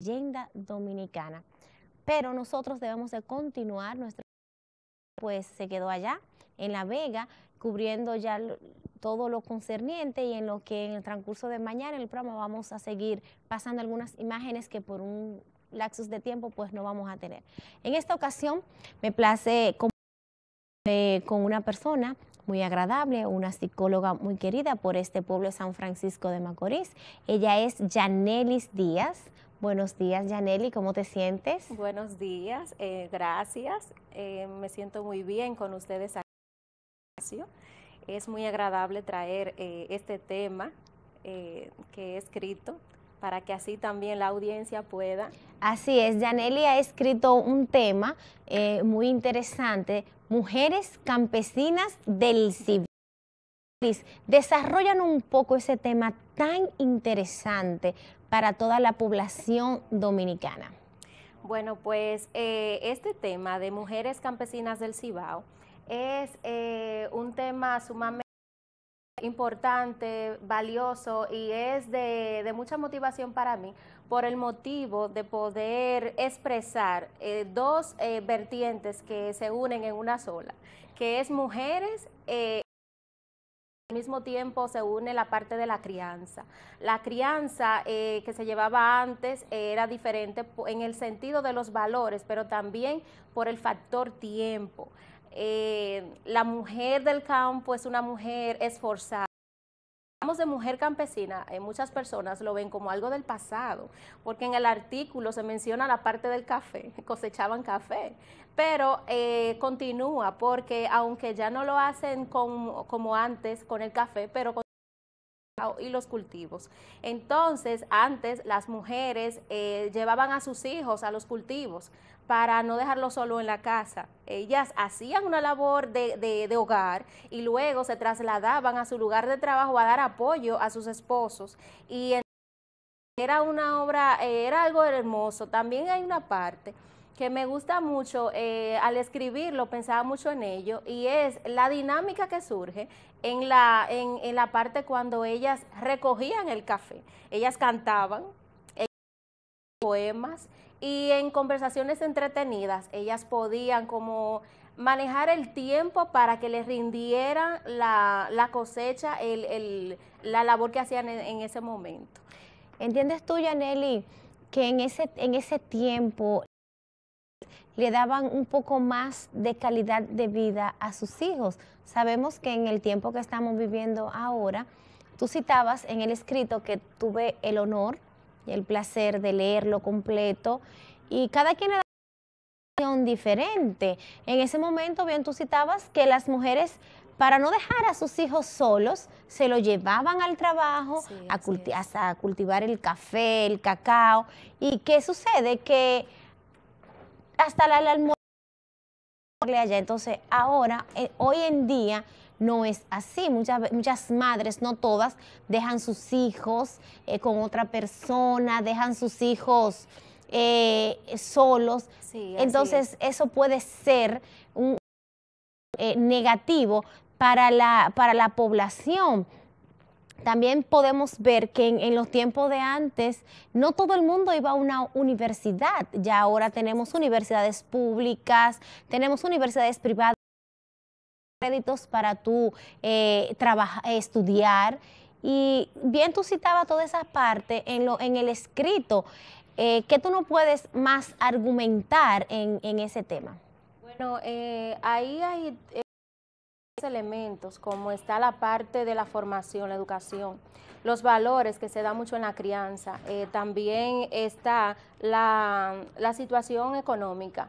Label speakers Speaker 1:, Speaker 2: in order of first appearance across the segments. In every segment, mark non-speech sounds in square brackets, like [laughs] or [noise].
Speaker 1: leyenda dominicana. Pero nosotros debemos de continuar nuestro pues se quedó allá en La Vega cubriendo ya todo lo concerniente y en lo que en el transcurso de mañana en el programa vamos a seguir pasando algunas imágenes que por un lapsus de tiempo pues no vamos a tener. En esta ocasión me place con, eh, con una persona muy agradable, una psicóloga muy querida por este pueblo de San Francisco de Macorís. Ella es Janelis Díaz, Buenos días, Janelli. ¿cómo te sientes?
Speaker 2: Buenos días, eh, gracias. Eh, me siento muy bien con ustedes aquí. Es muy agradable traer eh, este tema que he escrito para que así también la audiencia pueda.
Speaker 1: Así es, Janelli ha escrito un tema muy interesante, Mujeres Campesinas del Civil desarrollan un poco ese tema tan interesante para toda la población dominicana.
Speaker 2: Bueno, pues eh, este tema de mujeres campesinas del Cibao es eh, un tema sumamente importante, valioso y es de, mucha motivación para mí por el motivo de poder expresar eh, dos vertientes que se unen en una sola, que es mujeres al mismo tiempo se une la parte de la crianza. La crianza eh, que se llevaba antes era diferente en el sentido de los valores, pero también por el factor tiempo. Eh, la mujer del campo es una mujer esforzada de mujer campesina, eh, muchas personas lo ven como algo del pasado, porque en el artículo se menciona la parte del café, [laughs] cosechaban café, pero eh, continúa porque aunque ya no lo hacen como antes con el café, pero con y los cultivos. Entonces, antes las mujeres eh, llevaban a sus hijos a los cultivos para no dejarlo solo en la casa. Ellas hacían una labor de, hogar y luego se trasladaban a su lugar de trabajo a dar apoyo a sus esposos. Y era una obra, eh, era algo hermoso. También hay una parte que me gusta mucho, eh, al escribirlo pensaba mucho en ello, y es la dinámica que surge en la, en, en la parte cuando ellas recogían el café, ellas cantaban, ellas poemas, y en conversaciones entretenidas ellas podían como manejar el tiempo para que les rindiera la, cosecha, el, la labor que hacían en, ese momento.
Speaker 1: ¿Entiendes tú, Yaneli, que en ese, en ese tiempo le daban un poco más de calidad de vida a sus hijos. Sabemos que en el tiempo que estamos viviendo ahora, tú citabas en el escrito que tuve el honor y el placer de leerlo completo y cada quien le da una diferente. En ese momento, bien, tú citabas que las mujeres para no dejar a sus hijos solos, se lo llevaban al trabajo a hasta cultivar el café, el cacao. ¿Y qué sucede? Que hasta la, almohada allá. Entonces, ahora, eh, hoy en día, no es así. Muchas, muchas madres, no todas, dejan sus hijos eh, con otra persona, dejan sus hijos eh, solos. Entonces, eso puede ser un negativo para la, para la población. También podemos ver que en, los tiempos de antes no todo el mundo iba a una universidad. Ya ahora tenemos universidades públicas, tenemos universidades privadas, créditos para tu eh, estudiar. Y bien tú citaba toda esa parte en, lo, en el escrito. Eh, ¿Qué tú no puedes más argumentar en, ese tema?
Speaker 2: Bueno, eh, ahí hay... Eh, elementos como está la parte de la formación, la educación, los valores que se da mucho en la crianza, eh, también está la, situación económica.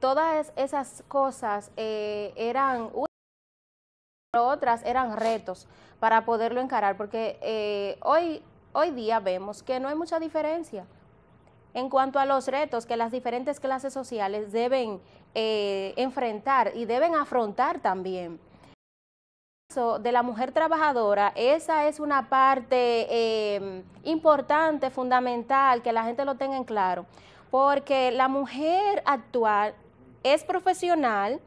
Speaker 2: todas esas cosas eh, eran eran otras eran retos para poderlo encarar, porque eh, hoy, hoy día vemos que no hay mucha diferencia en cuanto a los retos que las diferentes clases sociales deben eh, enfrentar y deben afrontar también. De la mujer trabajadora, esa es una parte em, importante, fundamental, que la gente lo tenga en claro, porque la mujer actual es profesional,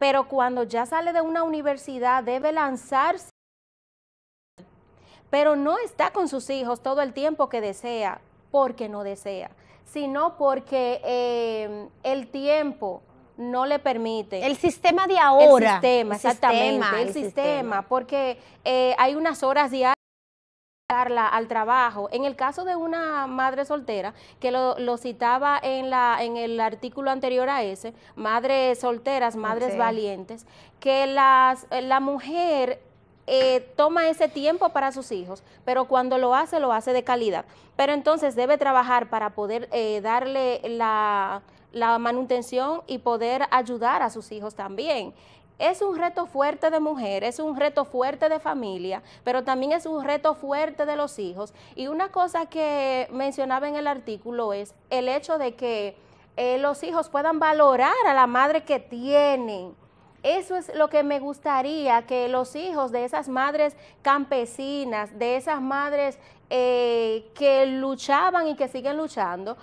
Speaker 2: pero cuando ya sale de una universidad debe lanzarse, pero no está con sus hijos todo el tiempo que desea, porque no desea sino porque em, el tiempo no le permite. El sistema de ahora. El sistema, exactamente. el, sistema, porque eh, hay unas horas diarias al trabajo. En el caso de una madre soltera, que lo, citaba en, la, en el artículo anterior a ese, madres solteras, madres valientes, que las, la mujer eh, toma ese tiempo para sus hijos, pero cuando lo hace, lo hace de calidad. Pero entonces debe trabajar para poder eh, darle la, manutención y poder ayudar a sus hijos también. Es un reto fuerte de mujer, es un reto fuerte de familia, pero también es un reto fuerte de los hijos. Y una cosa que mencionaba en el artículo es el hecho de que eh, los hijos puedan valorar a la madre que tienen eso es lo que me gustaría que los hijos de esas madres campesinas, de esas madres eh, que luchaban y que siguen luchando,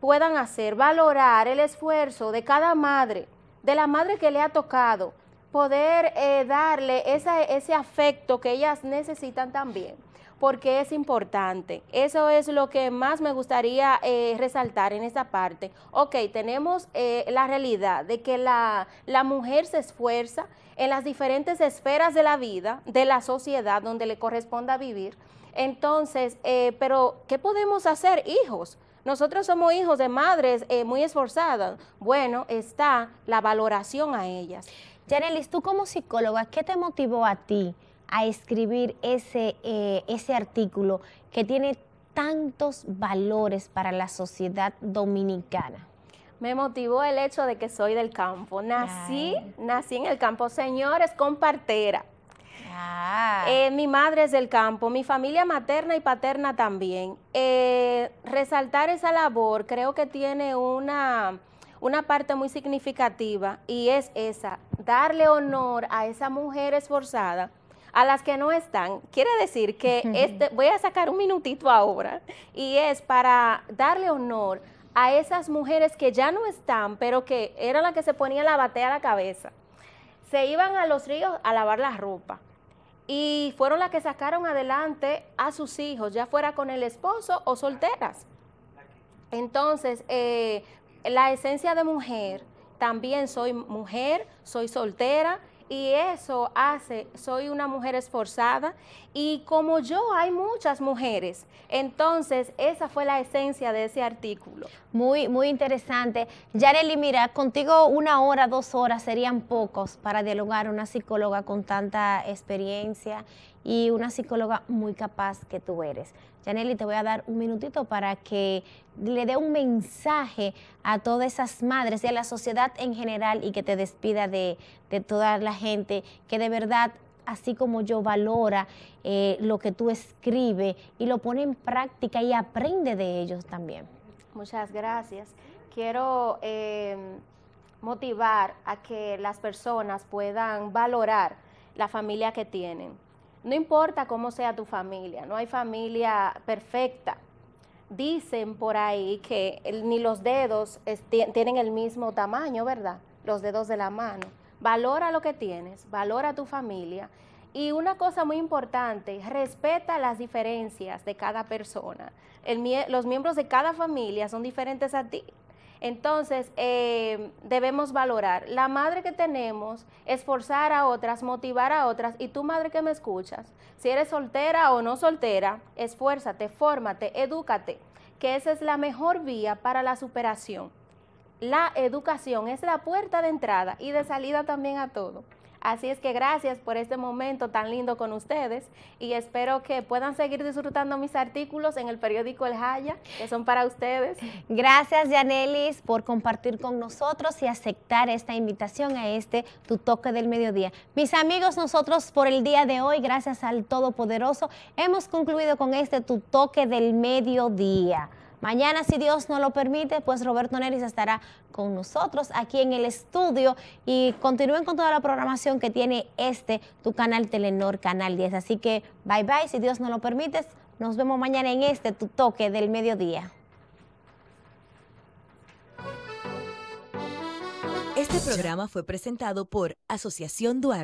Speaker 2: puedan hacer, valorar el esfuerzo de cada madre, de la madre que le ha tocado, poder eh, darle ese afecto que ellas necesitan también porque es importante. Eso es lo que más me gustaría eh, resaltar en esta parte. Ok, tenemos eh, la realidad de que la, mujer se esfuerza en las diferentes esferas de la vida, de la sociedad donde le corresponda vivir. Entonces, pero ¿qué podemos hacer hijos? Nosotros somos hijos de madres muy esforzadas. Bueno, está la valoración a ellas. Yanelis, tú como psicóloga, ¿qué te motivó a ti
Speaker 1: a escribir ese, eh, ese artículo que tiene tantos valores para la sociedad dominicana?
Speaker 2: me motivó el hecho de que soy del campo. Nací, nací en el campo. Señores, compartera. Ah. Eh, mi madre es del campo, mi familia materna y paterna también. Eh, resaltar esa labor creo que tiene una, una parte muy significativa y es esa, darle honor a esa mujer esforzada, a las que no están, quiere decir que [laughs] este, voy a sacar un minutito ahora y es para darle honor a esas mujeres que ya no están, pero que eran las que se ponían la batea a la cabeza. Se iban a los ríos a lavar la ropa y fueron las que sacaron adelante a sus hijos, ya fuera con el esposo o solteras. Entonces, eh, la esencia de mujer también soy mujer, soy soltera y eso hace, soy una mujer esforzada y como yo hay muchas mujeres. Entonces, esa fue la esencia de ese artículo. Muy, muy interesante. Yareli, mira, contigo
Speaker 1: una hora, dos horas serían pocos para dialogar una psicóloga con tanta experiencia y una psicóloga muy capaz que tú eres. Yanely, te voy a dar un minutito para que le dé un mensaje a todas esas madres y a la sociedad en general y que te despida de, toda la gente que de verdad, así como yo, valora eh, lo que tú escribes y lo pone en práctica y aprende de ellos también.
Speaker 2: Muchas gracias. Quiero eh, motivar a que las personas puedan valorar la familia que tienen no importa cómo sea tu familia, no hay familia perfecta. Dicen por ahí que ni los dedos tienen el mismo tamaño, ¿verdad? Los dedos de la mano. Valora lo que tienes, valora tu familia. Y una cosa muy importante, respeta las diferencias de cada persona. El los miembros de cada familia son diferentes a ti. Entonces, eh, debemos valorar la madre que tenemos, esforzar a otras, motivar a otras, y tú madre que me escuchas, si eres soltera o no soltera, esfuérzate, fórmate, edúcate, que esa es la mejor vía para la superación. La educación es la puerta de entrada y de salida también a todo. Así es que gracias por este momento tan lindo con ustedes y espero que puedan seguir disfrutando mis artículos en el periódico El Jaya, que son para ustedes.
Speaker 1: Gracias, Yanelis, por compartir con nosotros y aceptar esta invitación a este Tu Toque del Mediodía. Mis amigos, nosotros por el día de hoy, gracias al Todopoderoso, hemos concluido con este Tu Toque del Mediodía. Mañana, si Dios no lo permite, pues Roberto Neris estará con nosotros aquí en el estudio y continúen con toda la programación que tiene este, tu canal Telenor, Canal 10. Así que bye bye, si Dios no lo permite, nos vemos mañana en este, tu toque del mediodía. Este programa fue presentado por Asociación Duarte.